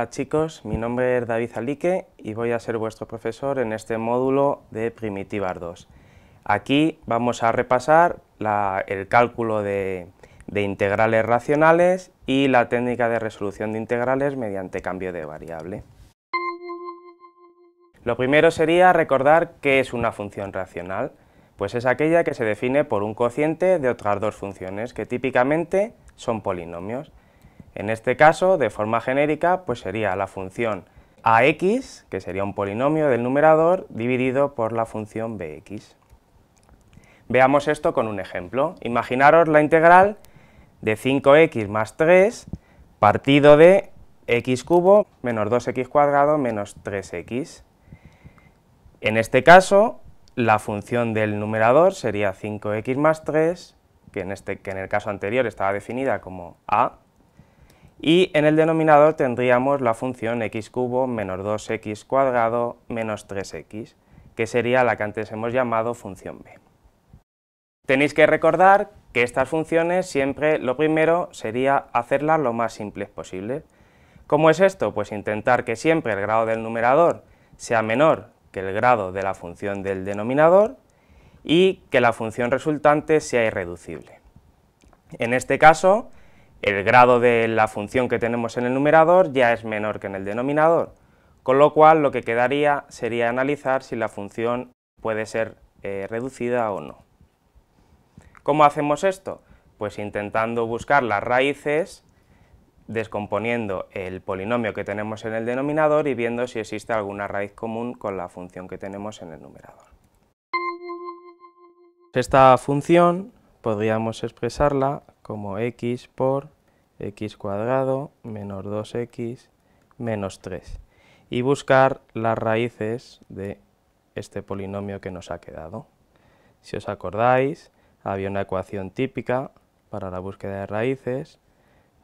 Hola chicos, mi nombre es David Alique y voy a ser vuestro profesor en este módulo de Primitivas 2. Aquí vamos a repasar el cálculo de, de integrales racionales y la técnica de resolución de integrales mediante cambio de variable. Lo primero sería recordar qué es una función racional, pues es aquella que se define por un cociente de otras dos funciones que típicamente son polinomios. En este caso, de forma genérica, pues sería la función ax, que sería un polinomio del numerador, dividido por la función bx. Veamos esto con un ejemplo. Imaginaros la integral de 5x más 3 partido de x cubo menos 2x cuadrado menos 3x. En este caso, la función del numerador sería 5x más 3, que en, este, que en el caso anterior estaba definida como a, y en el denominador tendríamos la función x cubo menos 2x cuadrado menos 3x, que sería la que antes hemos llamado función b. Tenéis que recordar que estas funciones siempre lo primero sería hacerlas lo más simples posible. ¿Cómo es esto? Pues intentar que siempre el grado del numerador sea menor que el grado de la función del denominador y que la función resultante sea irreducible. En este caso, el grado de la función que tenemos en el numerador ya es menor que en el denominador, con lo cual lo que quedaría sería analizar si la función puede ser eh, reducida o no. ¿Cómo hacemos esto? Pues intentando buscar las raíces, descomponiendo el polinomio que tenemos en el denominador y viendo si existe alguna raíz común con la función que tenemos en el numerador. Esta función podríamos expresarla como x por x cuadrado menos 2x menos 3 y buscar las raíces de este polinomio que nos ha quedado. Si os acordáis, había una ecuación típica para la búsqueda de raíces,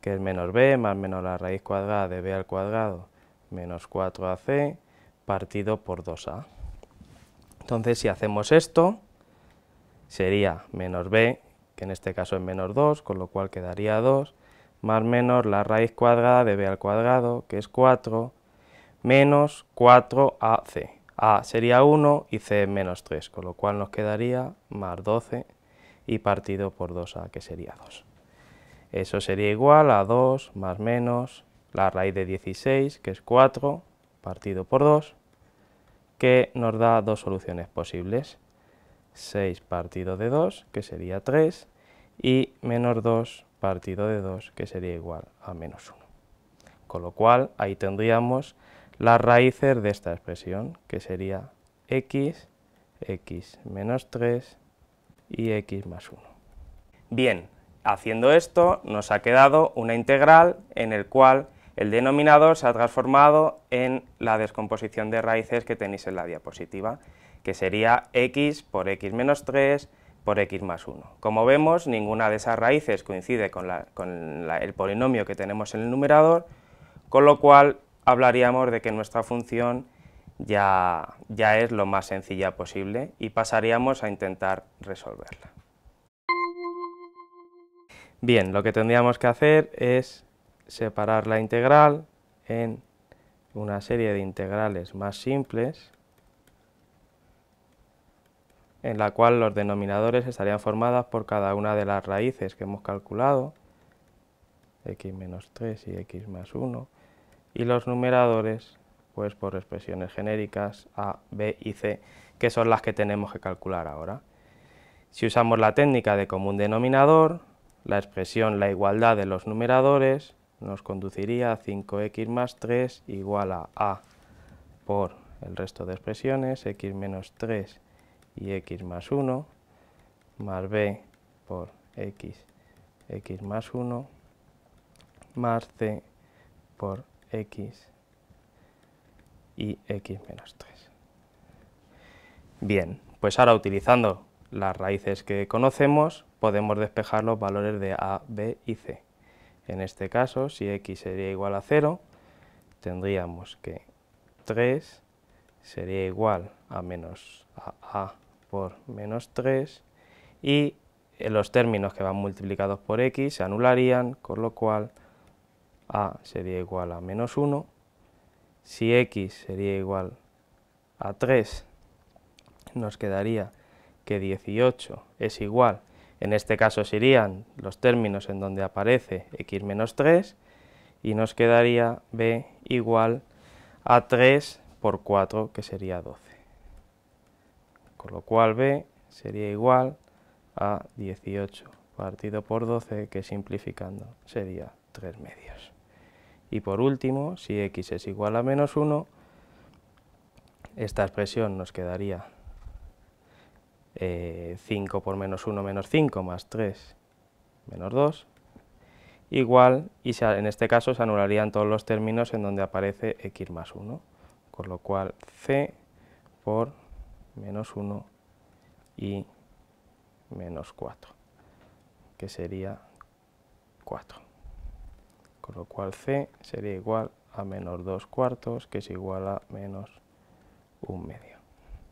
que es menos b más menos la raíz cuadrada de b al cuadrado menos 4ac partido por 2a. Entonces, si hacemos esto, sería menos b en este caso es menos 2, con lo cual quedaría 2, más menos la raíz cuadrada de b al cuadrado, que es 4, menos 4ac. A sería 1 y c es menos 3, con lo cual nos quedaría más 12 y partido por 2a, que sería 2. Eso sería igual a 2 más menos la raíz de 16, que es 4, partido por 2, que nos da dos soluciones posibles. 6 partido de 2, que sería 3, y menos 2 partido de 2, que sería igual a menos 1. Con lo cual, ahí tendríamos las raíces de esta expresión, que sería x, x menos 3 y x más 1. Bien, haciendo esto nos ha quedado una integral en el cual el denominador se ha transformado en la descomposición de raíces que tenéis en la diapositiva que sería x por x menos 3 por x más 1. Como vemos, ninguna de esas raíces coincide con, el polinomio que tenemos en el numerador, con lo cual hablaríamos de que nuestra función ya es lo más sencilla posible y pasaríamos a intentar resolverla. Bien, lo que tendríamos que hacer es separar la integral en una serie de integrales más simples en la cual los denominadores estarían formados por cada una de las raíces que hemos calculado, x menos 3 y x más 1, y los numeradores pues por expresiones genéricas a, b y c, que son las que tenemos que calcular ahora. Si usamos la técnica de común denominador, la expresión la igualdad de los numeradores nos conduciría a 5x más 3 igual a a por el resto de expresiones, x menos 3 y x más 1, más b por x, x más 1, más c por x y x menos 3. Bien, pues ahora utilizando las raíces que conocemos, podemos despejar los valores de a, b y c. En este caso, si x sería igual a 0, tendríamos que 3 sería igual a menos a, por menos 3 y los términos que van multiplicados por x se anularían, con lo cual a sería igual a menos 1, si x sería igual a 3 nos quedaría que 18 es igual, en este caso serían los términos en donde aparece x menos 3 y nos quedaría b igual a 3 por 4, que sería 12. Con lo cual B sería igual a 18 partido por 12, que simplificando sería 3 medios. Y por último, si x es igual a menos 1, esta expresión nos quedaría 5 eh, por menos 1 menos 5 más 3 menos 2, igual, y en este caso se anularían todos los términos en donde aparece x más 1 por lo cual c por menos 1 y menos 4, que sería 4. Con lo cual c sería igual a menos 2 cuartos, que es igual a menos 1 medio,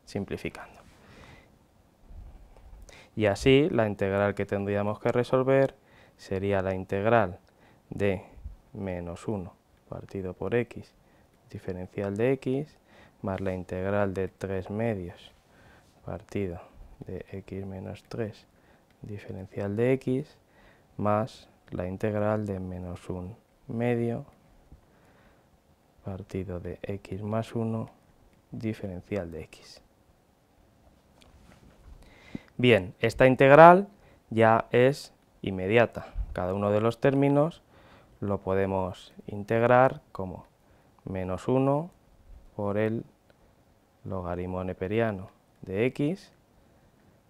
simplificando. Y así la integral que tendríamos que resolver sería la integral de menos 1 partido por x diferencial de x más la integral de 3 medios partido de x menos 3 diferencial de x más la integral de menos 1 medio partido de x más 1 diferencial de x. Bien, esta integral ya es inmediata. Cada uno de los términos lo podemos integrar como menos 1 por el logaritmo neperiano de x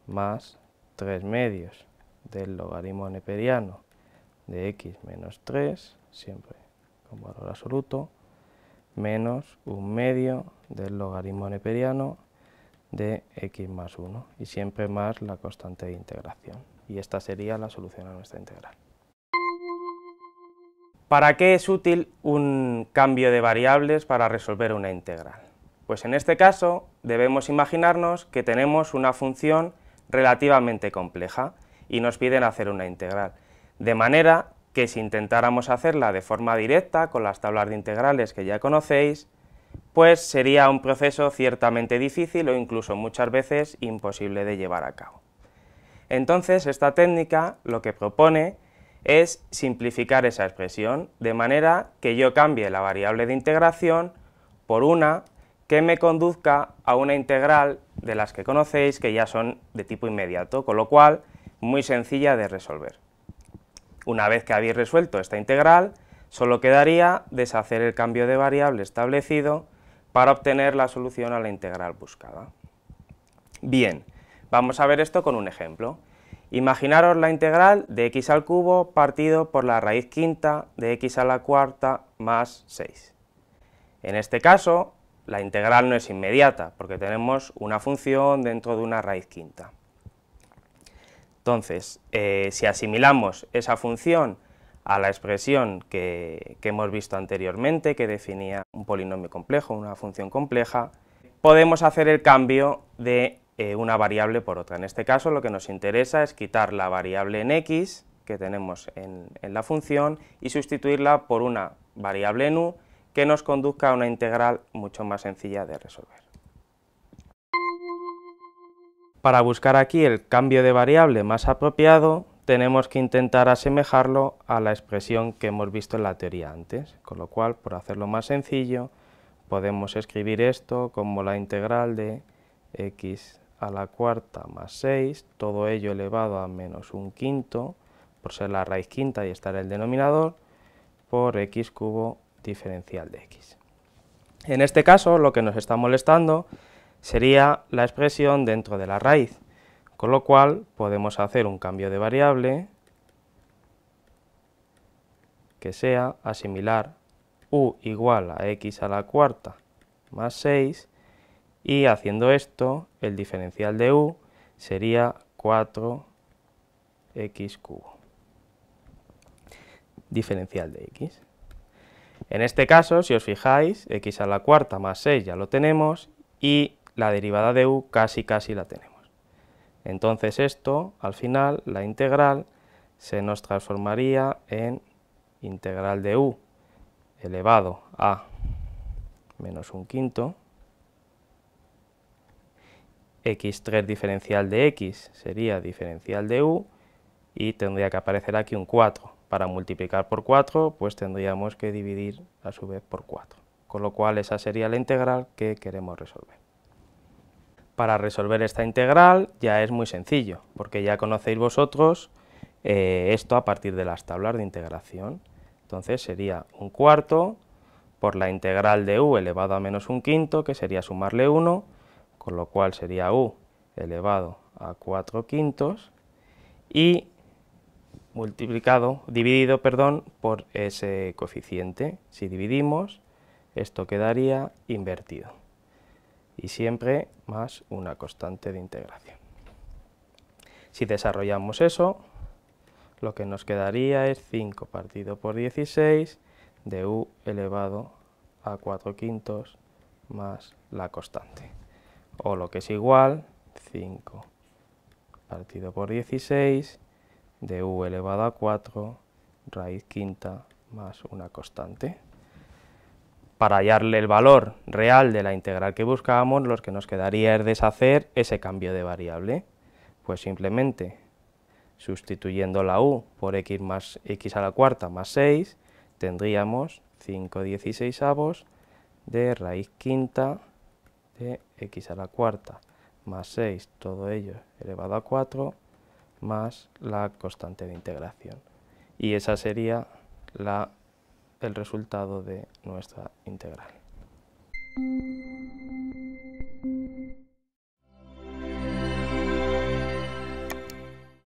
más 3 medios del logaritmo neperiano de x menos 3, siempre con valor absoluto, menos 1 medio del logaritmo neperiano de x más 1 y siempre más la constante de integración. Y esta sería la solución a nuestra integral. ¿Para qué es útil un cambio de variables para resolver una integral? Pues en este caso debemos imaginarnos que tenemos una función relativamente compleja y nos piden hacer una integral. De manera que si intentáramos hacerla de forma directa con las tablas de integrales que ya conocéis, pues sería un proceso ciertamente difícil o incluso muchas veces imposible de llevar a cabo. Entonces esta técnica lo que propone es simplificar esa expresión de manera que yo cambie la variable de integración por una que me conduzca a una integral de las que conocéis que ya son de tipo inmediato, con lo cual muy sencilla de resolver. Una vez que habéis resuelto esta integral, solo quedaría deshacer el cambio de variable establecido para obtener la solución a la integral buscada. Bien, vamos a ver esto con un ejemplo. Imaginaros la integral de x al cubo partido por la raíz quinta de x a la cuarta más 6. En este caso, la integral no es inmediata, porque tenemos una función dentro de una raíz quinta. Entonces, eh, si asimilamos esa función a la expresión que hemos visto anteriormente, que definía un polinomio complejo, una función compleja, podemos hacer el cambio de eh, una variable por otra. En este caso lo que nos interesa es quitar la variable en x que tenemos en, en la función y sustituirla por una variable en u que nos conduzca a una integral mucho más sencilla de resolver. Para buscar aquí el cambio de variable más apropiado, tenemos que intentar asemejarlo a la expresión que hemos visto en la teoría antes, con lo cual, por hacerlo más sencillo, Podemos escribir esto como la integral de x a la cuarta más 6, todo ello elevado a menos un quinto, por ser la raíz quinta y estar el denominador, por x cubo diferencial de x. En este caso lo que nos está molestando sería la expresión dentro de la raíz, con lo cual podemos hacer un cambio de variable que sea asimilar u igual a x a la cuarta más 6 y haciendo esto el diferencial de u sería 4x cubo. Diferencial de x. En este caso, si os fijáis, x a la cuarta más 6 ya lo tenemos y la derivada de u casi casi la tenemos. Entonces esto, al final, la integral se nos transformaría en integral de u elevado a menos un quinto, x3 diferencial de x sería diferencial de u, y tendría que aparecer aquí un 4. Para multiplicar por 4, pues tendríamos que dividir a su vez por 4. Con lo cual esa sería la integral que queremos resolver. Para resolver esta integral ya es muy sencillo, porque ya conocéis vosotros eh, esto a partir de las tablas de integración. Entonces sería un cuarto por la integral de u elevado a menos un quinto, que sería sumarle 1, con lo cual sería u elevado a 4 quintos, y multiplicado, dividido, perdón, por ese coeficiente. Si dividimos, esto quedaría invertido. Y siempre más una constante de integración. Si desarrollamos eso, lo que nos quedaría es 5 partido por 16 de u elevado a 4 quintos más la constante. O lo que es igual, 5 partido por 16 de u elevado a 4 raíz quinta más una constante. Para hallarle el valor real de la integral que buscábamos, lo que nos quedaría es deshacer ese cambio de variable. Pues simplemente Sustituyendo la u por x x a la cuarta más 6, tendríamos 5 16 de raíz quinta de x a la cuarta más 6, todo ello elevado a 4, más la constante de integración. Y esa sería la, el resultado de nuestra integral.